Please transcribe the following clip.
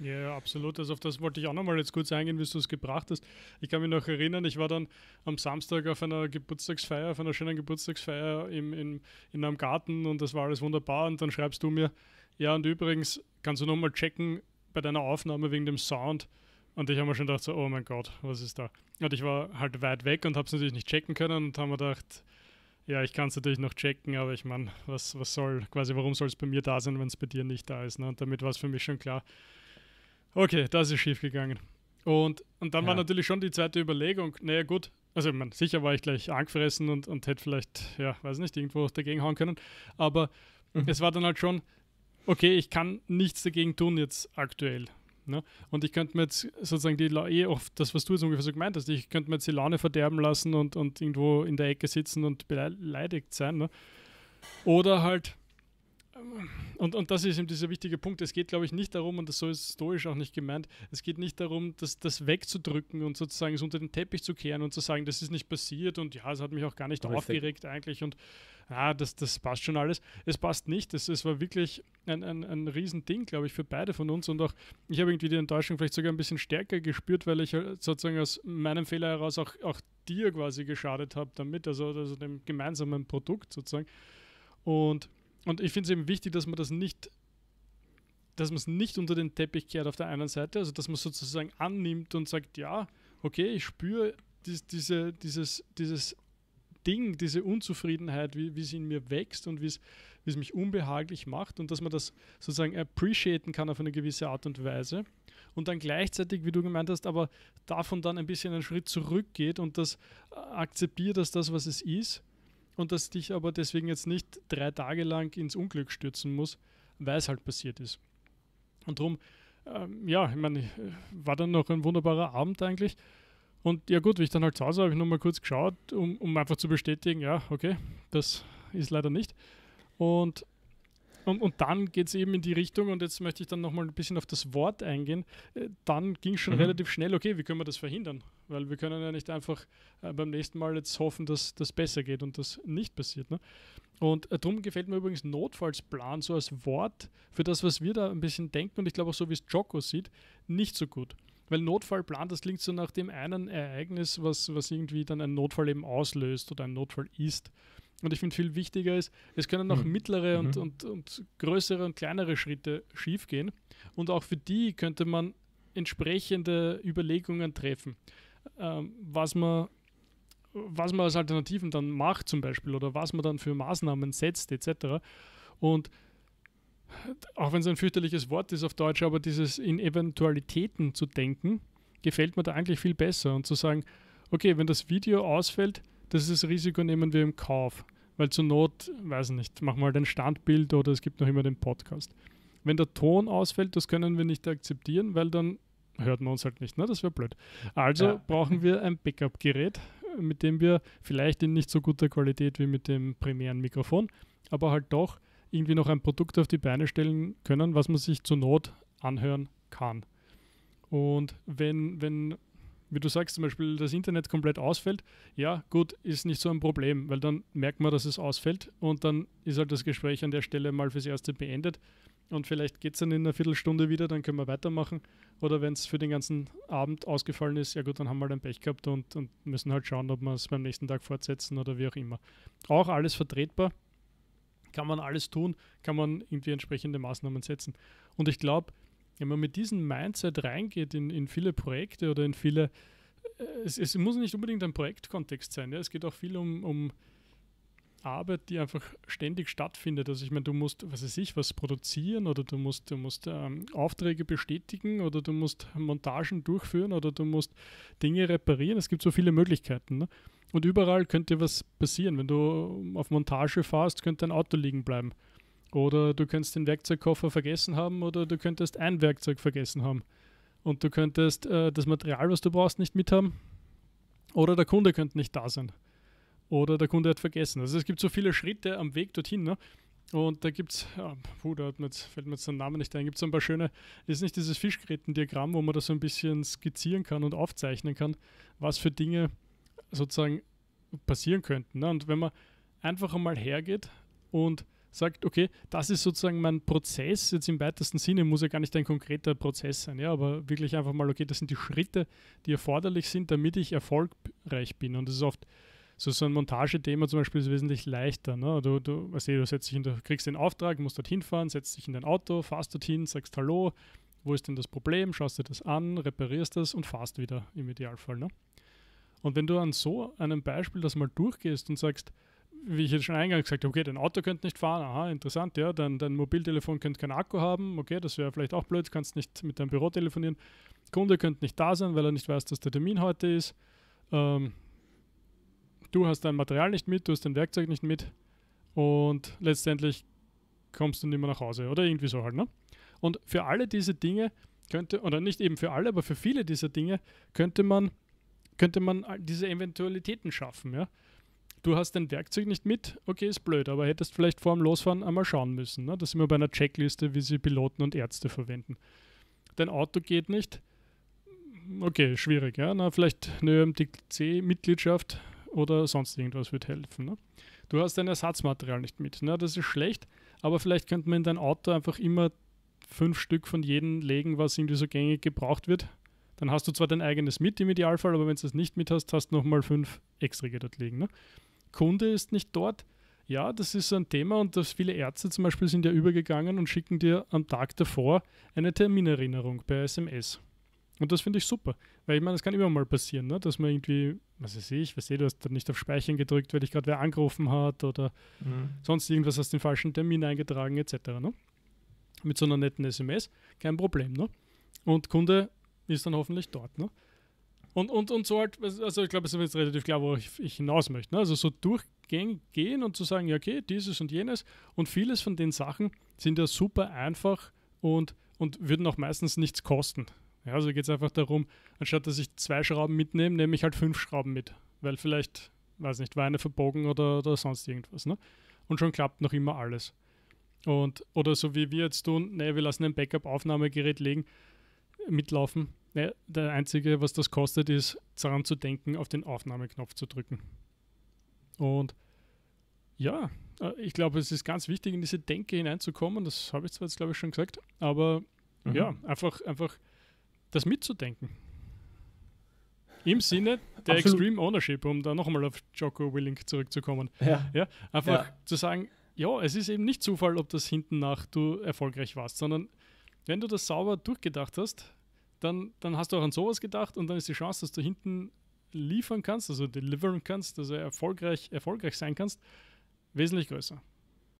Ja, absolut. Also auf das wollte ich auch nochmal jetzt kurz eingehen, wie du es gebracht hast. Ich kann mich noch erinnern, ich war dann am Samstag auf einer Geburtstagsfeier, auf einer schönen Geburtstagsfeier im, im, in einem Garten und das war alles wunderbar. Und dann schreibst du mir, ja, und übrigens kannst du nochmal checken bei deiner Aufnahme wegen dem Sound. Und ich habe mir schon gedacht, so, oh mein Gott, was ist da? Und ich war halt weit weg und habe es natürlich nicht checken können und habe mir gedacht, ja, ich kann es natürlich noch checken, aber ich meine, was, was soll, quasi, warum soll es bei mir da sein, wenn es bei dir nicht da ist? Ne? Und damit war es für mich schon klar, Okay, das ist schief gegangen. Und, und dann ja. war natürlich schon die zweite Überlegung, naja gut, also ich meine, sicher war ich gleich angefressen und, und hätte vielleicht, ja, weiß nicht, irgendwo dagegen hauen können, aber mhm. es war dann halt schon, okay, ich kann nichts dagegen tun jetzt aktuell. Ne? Und ich könnte mir jetzt sozusagen die Laune, eh oft das, was du jetzt ungefähr so gemeint hast, ich könnte mir jetzt die Laune verderben lassen und, und irgendwo in der Ecke sitzen und beleidigt sein. Ne? Oder halt und, und das ist eben dieser wichtige Punkt. Es geht, glaube ich, nicht darum, und das so ist stoisch auch nicht gemeint, es geht nicht darum, das, das wegzudrücken und sozusagen es unter den Teppich zu kehren und zu sagen, das ist nicht passiert und ja, es hat mich auch gar nicht Richtig. aufgeregt eigentlich und ah, das, das passt schon alles. Es passt nicht. Es, es war wirklich ein, ein, ein Riesending, glaube ich, für beide von uns und auch ich habe irgendwie die Enttäuschung vielleicht sogar ein bisschen stärker gespürt, weil ich äh, sozusagen aus meinem Fehler heraus auch, auch dir quasi geschadet habe damit, also, also dem gemeinsamen Produkt sozusagen. Und und ich finde es eben wichtig, dass man das nicht, dass man es nicht unter den Teppich kehrt auf der einen Seite, also dass man sozusagen annimmt und sagt, ja, okay, ich spüre dies, diese, dieses, dieses Ding, diese Unzufriedenheit, wie, wie sie in mir wächst und wie es mich unbehaglich macht und dass man das sozusagen appreciaten kann auf eine gewisse Art und Weise und dann gleichzeitig, wie du gemeint hast, aber davon dann ein bisschen einen Schritt zurückgeht und das äh, akzeptiert, dass das, was es ist und dass dich aber deswegen jetzt nicht drei Tage lang ins Unglück stürzen muss, weil es halt passiert ist. Und darum, ähm, ja, ich meine, war dann noch ein wunderbarer Abend eigentlich. Und ja gut, wie ich dann halt zu Hause habe ich nochmal kurz geschaut, um, um einfach zu bestätigen, ja, okay, das ist leider nicht. Und und, und dann geht es eben in die Richtung, und jetzt möchte ich dann nochmal ein bisschen auf das Wort eingehen. Äh, dann ging es schon mhm. relativ schnell, okay, wie können wir das verhindern? Weil wir können ja nicht einfach äh, beim nächsten Mal jetzt hoffen, dass das besser geht und das nicht passiert. Ne? Und äh, darum gefällt mir übrigens Notfallsplan so als Wort für das, was wir da ein bisschen denken und ich glaube auch so, wie es Joko sieht, nicht so gut. Weil Notfallplan, das klingt so nach dem einen Ereignis, was, was irgendwie dann ein Notfall eben auslöst oder ein Notfall ist. Und ich finde, viel wichtiger ist, es können auch mhm. mittlere und, mhm. und, und größere und kleinere Schritte schiefgehen. Und auch für die könnte man entsprechende Überlegungen treffen, ähm, was, man, was man als Alternativen dann macht zum Beispiel oder was man dann für Maßnahmen setzt etc. Und auch wenn es ein fürchterliches Wort ist auf Deutsch, aber dieses in Eventualitäten zu denken, gefällt mir da eigentlich viel besser und zu sagen, okay, wenn das Video ausfällt, das Risiko nehmen wir im Kauf. Weil zur Not, weiß nicht, machen wir halt ein Standbild oder es gibt noch immer den Podcast. Wenn der Ton ausfällt, das können wir nicht akzeptieren, weil dann hört man uns halt nicht. Ne? Das wäre blöd. Also ja. brauchen wir ein Backup-Gerät, mit dem wir vielleicht in nicht so guter Qualität wie mit dem primären Mikrofon, aber halt doch irgendwie noch ein Produkt auf die Beine stellen können, was man sich zur Not anhören kann. Und wenn, wenn wie du sagst, zum Beispiel das Internet komplett ausfällt, ja, gut, ist nicht so ein Problem, weil dann merkt man, dass es ausfällt und dann ist halt das Gespräch an der Stelle mal fürs Erste beendet und vielleicht geht es dann in einer Viertelstunde wieder, dann können wir weitermachen. Oder wenn es für den ganzen Abend ausgefallen ist, ja gut, dann haben wir dann halt Pech gehabt und, und müssen halt schauen, ob wir es beim nächsten Tag fortsetzen oder wie auch immer. Auch alles vertretbar, kann man alles tun, kann man irgendwie entsprechende Maßnahmen setzen. Und ich glaube, wenn man mit diesem Mindset reingeht in, in viele Projekte oder in viele, äh, es, es, muss nicht unbedingt ein Projektkontext sein. Ja? Es geht auch viel um, um Arbeit, die einfach ständig stattfindet. Also ich meine, du musst, was weiß ich, was produzieren oder du musst, du musst ähm, Aufträge bestätigen oder du musst Montagen durchführen oder du musst Dinge reparieren. Es gibt so viele Möglichkeiten. Ne? Und überall könnte was passieren. Wenn du auf Montage fährst, könnte ein Auto liegen bleiben. Oder du könntest den Werkzeugkoffer vergessen haben oder du könntest ein Werkzeug vergessen haben. Und du könntest äh, das Material, was du brauchst, nicht mit haben. Oder der Kunde könnte nicht da sein. Oder der Kunde hat vergessen. Also es gibt so viele Schritte am Weg dorthin. Ne? Und da gibt es, ja, puh, da mir jetzt, fällt mir jetzt der Name nicht ein, gibt es ein paar schöne, ist nicht dieses Fischgrätendiagramm, wo man das so ein bisschen skizzieren kann und aufzeichnen kann, was für Dinge sozusagen passieren könnten. Ne? Und wenn man einfach einmal hergeht und sagt, okay, das ist sozusagen mein Prozess, jetzt im weitesten Sinne muss ja gar nicht ein konkreter Prozess sein, ja, aber wirklich einfach mal, okay, das sind die Schritte, die erforderlich sind, damit ich erfolgreich bin. Und das ist oft so, so ein Montagethema zum Beispiel ist wesentlich leichter. Ne? Du, du, also du setzt dich in, kriegst den Auftrag, musst dorthin fahren, setzt dich in dein Auto, fährst dorthin, sagst Hallo, wo ist denn das Problem, schaust dir das an, reparierst das und fahrst wieder im Idealfall. Ne? Und wenn du an so einem Beispiel das mal durchgehst und sagst, wie ich jetzt schon eingangs gesagt habe, okay, dein Auto könnte nicht fahren, aha, interessant, ja, dann dein Mobiltelefon könnte keinen Akku haben, okay, das wäre vielleicht auch blöd, kannst nicht mit deinem Büro telefonieren. Kunde könnte nicht da sein, weil er nicht weiß, dass der Termin heute ist. Ähm, du hast dein Material nicht mit, du hast dein Werkzeug nicht mit und letztendlich kommst du nicht mehr nach Hause oder irgendwie so halt, ne? Und für alle diese Dinge könnte, oder nicht eben für alle, aber für viele dieser Dinge könnte man, könnte man diese Eventualitäten schaffen, ja? du hast dein Werkzeug nicht mit, okay, ist blöd, aber hättest vielleicht vor dem Losfahren einmal schauen müssen. Ne? Das sind wir bei einer Checkliste, wie sie Piloten und Ärzte verwenden. Dein Auto geht nicht, okay, schwierig, ja. Na, vielleicht eine ÖMTC-Mitgliedschaft oder sonst irgendwas wird helfen. Ne? Du hast dein Ersatzmaterial nicht mit. Ne? Das ist schlecht, aber vielleicht könnte man in dein Auto einfach immer fünf Stück von jedem legen, was irgendwie so gängig gebraucht wird. Dann hast du zwar dein eigenes mit im Idealfall, aber wenn du es nicht mit hast, hast du nochmal fünf extra dort liegen. Ne? Kunde ist nicht dort. Ja, das ist ein Thema und dass viele Ärzte zum Beispiel sind ja übergegangen und schicken dir am Tag davor eine Terminerinnerung per SMS. Und das finde ich super, weil ich meine, das kann immer mal passieren, ne? dass man irgendwie, was weiß ich, was sehe, du hast dann nicht auf Speichern gedrückt, weil dich gerade wer angerufen hat oder mhm. sonst irgendwas hast den falschen Termin eingetragen etc. Ne? Mit so einer netten SMS, kein Problem. Ne? Und Kunde ist dann hoffentlich dort. Ne? Und, und, und so halt, also ich glaube, es ist jetzt relativ klar, wo ich, ich hinaus möchte. Ne? Also so durchgehen und zu sagen, ja, okay, dieses und jenes. Und vieles von den Sachen sind ja super einfach und, und würden auch meistens nichts kosten. Ja, also geht es einfach darum, anstatt dass ich zwei Schrauben mitnehme, nehme ich halt fünf Schrauben mit. Weil vielleicht, weiß nicht, war eine verbogen oder, oder sonst irgendwas. Ne? Und schon klappt noch immer alles. Und, oder so wie wir jetzt tun, nee, wir lassen ein Backup-Aufnahmegerät legen, mitlaufen. Ne, der Einzige, was das kostet, ist daran zu denken, auf den Aufnahmeknopf zu drücken. Und ja, äh, ich glaube, es ist ganz wichtig, in diese Denke hineinzukommen. Das habe ich zwar jetzt, glaube ich, schon gesagt, aber mhm. ja, einfach, einfach das mitzudenken. Im Sinne der Absolut. Extreme Ownership, um da nochmal auf Jocko Willing zurückzukommen. Ja. ja einfach ja. zu sagen, ja, es ist eben nicht Zufall, ob das hinten nach du erfolgreich warst, sondern wenn du das sauber durchgedacht hast, dann, dann hast du auch an sowas gedacht und dann ist die Chance, dass du hinten liefern kannst, also deliveren kannst, dass also er erfolgreich, erfolgreich sein kannst, wesentlich größer.